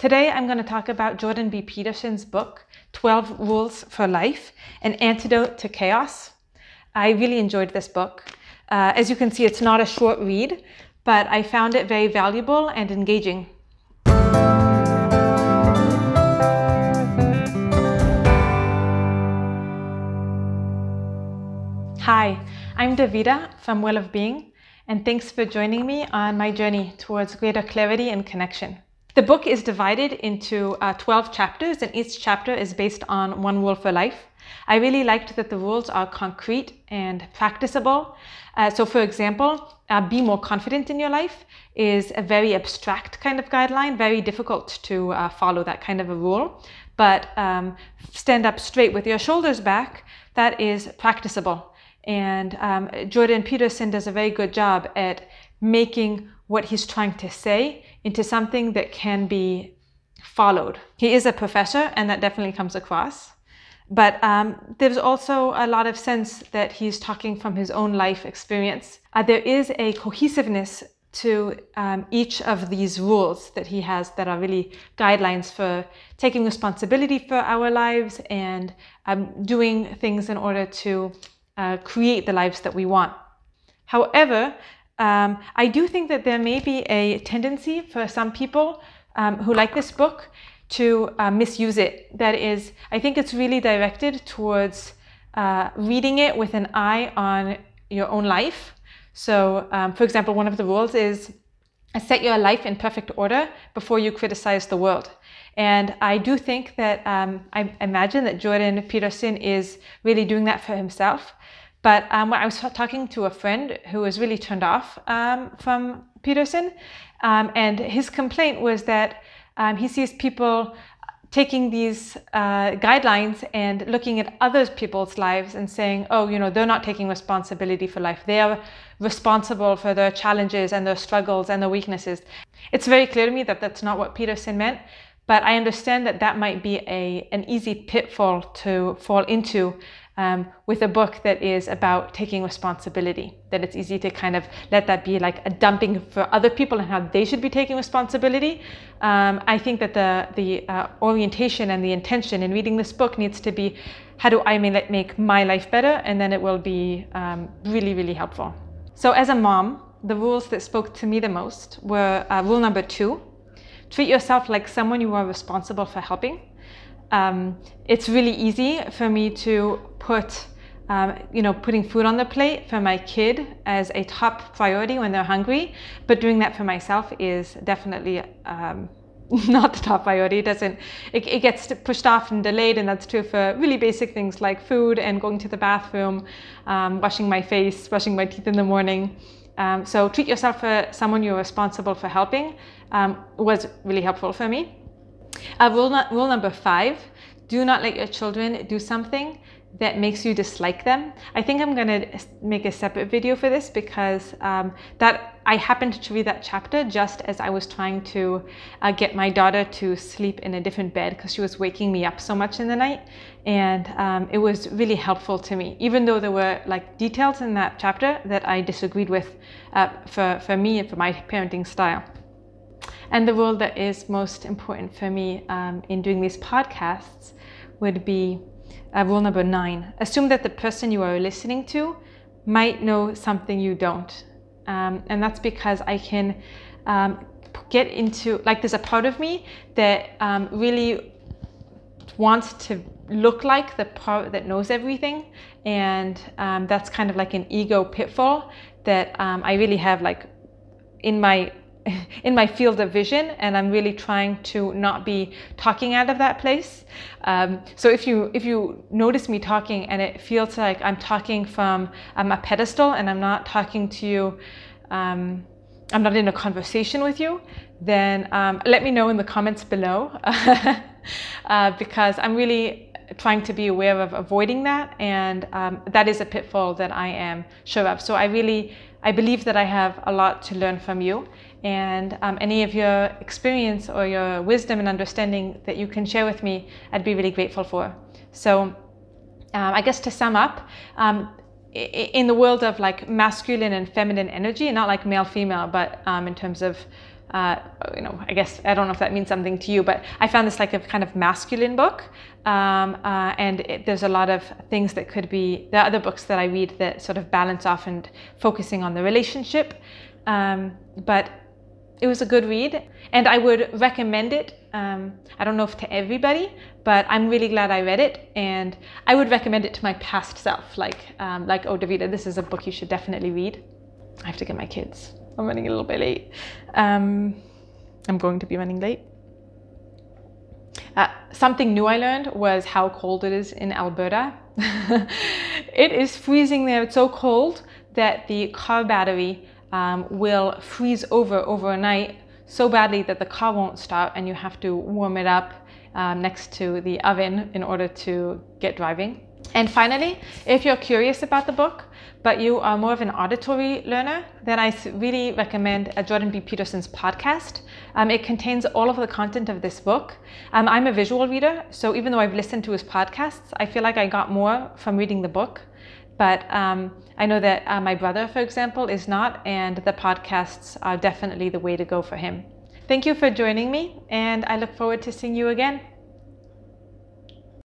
Today, I'm going to talk about Jordan B. Peterson's book, 12 Rules for Life An Antidote to Chaos. I really enjoyed this book. Uh, as you can see, it's not a short read, but I found it very valuable and engaging. Hi, I'm Davida from Well of Being, and thanks for joining me on my journey towards greater clarity and connection. The book is divided into uh, 12 chapters, and each chapter is based on one rule for life. I really liked that the rules are concrete and practicable. Uh, so, for example, uh, be more confident in your life is a very abstract kind of guideline, very difficult to uh, follow that kind of a rule. But um, stand up straight with your shoulders back, that is practicable. And um, Jordan Peterson does a very good job at making what he's trying to say into something that can be followed. He is a professor, and that definitely comes across. But um, there's also a lot of sense that he's talking from his own life experience. Uh, there is a cohesiveness to um, each of these rules that he has that are really guidelines for taking responsibility for our lives and um, doing things in order to uh, create the lives that we want. However, um, I do think that there may be a tendency for some people um, who like this book to uh, misuse it. That is, I think it's really directed towards uh, reading it with an eye on your own life. So, um, for example, one of the rules is uh, set your life in perfect order before you criticize the world. And I do think that um, I imagine that Jordan Peterson is really doing that for himself. But um, I was talking to a friend who was really turned off um, from Peterson, um, and his complaint was that um, he sees people taking these uh, guidelines and looking at other people's lives and saying, oh, you know, they're not taking responsibility for life. They are responsible for their challenges and their struggles and their weaknesses. It's very clear to me that that's not what Peterson meant, but I understand that that might be a, an easy pitfall to fall into um, with a book that is about taking responsibility. That it's easy to kind of let that be like a dumping for other people and how they should be taking responsibility. Um, I think that the the uh, orientation and the intention in reading this book needs to be, how do I make my life better? And then it will be um, really really helpful. So as a mom, the rules that spoke to me the most were uh, rule number two: treat yourself like someone you are responsible for helping um, it's really easy for me to put um, you know, putting food on the plate for my kid as a top priority when they're hungry, but doing that for myself is definitely um, not the top priority. It doesn't, it, it, gets pushed off and delayed, and that's true for really basic things like food and going to the bathroom, um, washing my face, brushing my teeth in the morning. Um, so treat yourself for someone you're responsible for helping um, was really helpful for me. Uh, rule, not, rule number five, do not let your children do something that makes you dislike them. I think I'm gonna make a separate video for this because um, that I happened to read that chapter just as I was trying to uh, get my daughter to sleep in a different bed because she was waking me up so much in the night, and um, it was really helpful to me. Even though there were like details in that chapter that I disagreed with uh, for for me and for my parenting style. And the rule that is most important for me um, in doing these podcasts would be uh, rule number nine assume that the person you are listening to might know something you don't. Um, and that's because I can um, get into, like, there's a part of me that um, really wants to look like the part that knows everything and um, that's kind of like an ego pitfall that um, i really have like in my in my field of vision and I'm really trying to not be talking out of that place. Um, so if you if you notice me talking and it feels like I'm talking from um, a pedestal and I'm not talking to you, um, I'm not in a conversation with you, then um, let me know in the comments below uh, because I'm really trying to be aware of avoiding that and um, that is a pitfall that I am sure of. So I really I believe that I have a lot to learn from you and um, any of your experience or your wisdom and understanding that you can share with me, I'd be really grateful for. So um, I guess to sum up, um, in the world of like masculine and feminine energy, not like male female, but um, in terms of uh, you know, I guess I don't know if that means something to you, but I found this like a kind of masculine book, um, uh, and it, there's a lot of things that could be the other books that I read that sort of balance off and focusing on the relationship. Um, but it was a good read, and I would recommend it. Um, I don't know if to everybody, but I'm really glad I read it, and I would recommend it to my past self, like um, like Oh Davida, this is a book you should definitely read. I have to get my kids. I'm running a little bit late. Um, I'm going to be running late. Uh, something new I learned was how cold it is in Alberta. it is freezing there. It's so cold that the car battery um, will freeze over overnight so badly that the car won't start and you have to warm it up um, next to the oven in order to get driving. And finally, if you're curious about the book, but you are more of an auditory learner, then I really recommend uh, Jordan B. Peterson's podcast. Um, it contains all of the content of this book. Um, I'm a visual reader, so even though I've listened to his podcasts, I feel like I got more from reading the book. But um, I know that uh, my brother, for example, is not, and the podcasts are definitely the way to go for him. Thank you for joining me, and I look forward to seeing you again.